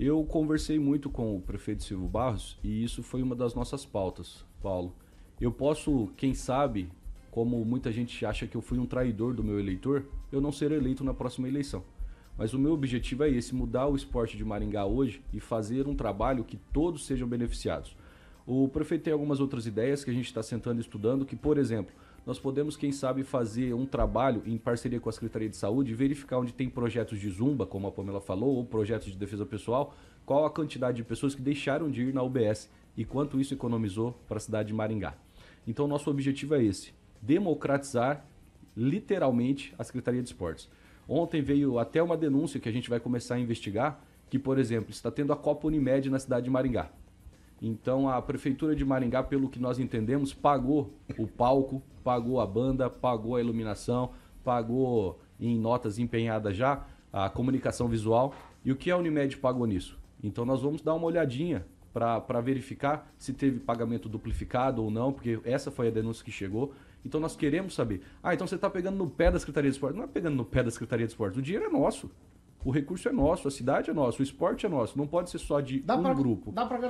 Eu conversei muito com o prefeito Silvio Barros e isso foi uma das nossas pautas, Paulo. Eu posso, quem sabe, como muita gente acha que eu fui um traidor do meu eleitor, eu não ser eleito na próxima eleição. Mas o meu objetivo é esse: mudar o esporte de Maringá hoje e fazer um trabalho que todos sejam beneficiados. O prefeito tem algumas outras ideias que a gente está sentando e estudando, que, por exemplo, nós podemos, quem sabe, fazer um trabalho em parceria com a Secretaria de Saúde e verificar onde tem projetos de zumba, como a Pamela falou, ou projetos de defesa pessoal, qual a quantidade de pessoas que deixaram de ir na UBS e quanto isso economizou para a cidade de Maringá. Então, nosso objetivo é esse: democratizar literalmente a Secretaria de Esportes. Ontem veio até uma denúncia que a gente vai começar a investigar, que, por exemplo, está tendo a Copa Unimed na cidade de Maringá. Então a prefeitura de Maringá, pelo que nós entendemos, pagou o palco, pagou a banda, pagou a iluminação, pagou em notas empenhadas já a comunicação visual. E o que a Unimed pagou nisso? Então nós vamos dar uma olhadinha para verificar se teve pagamento duplicado ou não, porque essa foi a denúncia que chegou. Então nós queremos saber. Ah, então você está pegando no pé da Secretaria de Esportes. Não é pegando no pé da Secretaria de Esportes, o dinheiro é nosso. O recurso é nosso, a cidade é nossa, o esporte é nosso. Não pode ser só de dá um pra, grupo. Dá para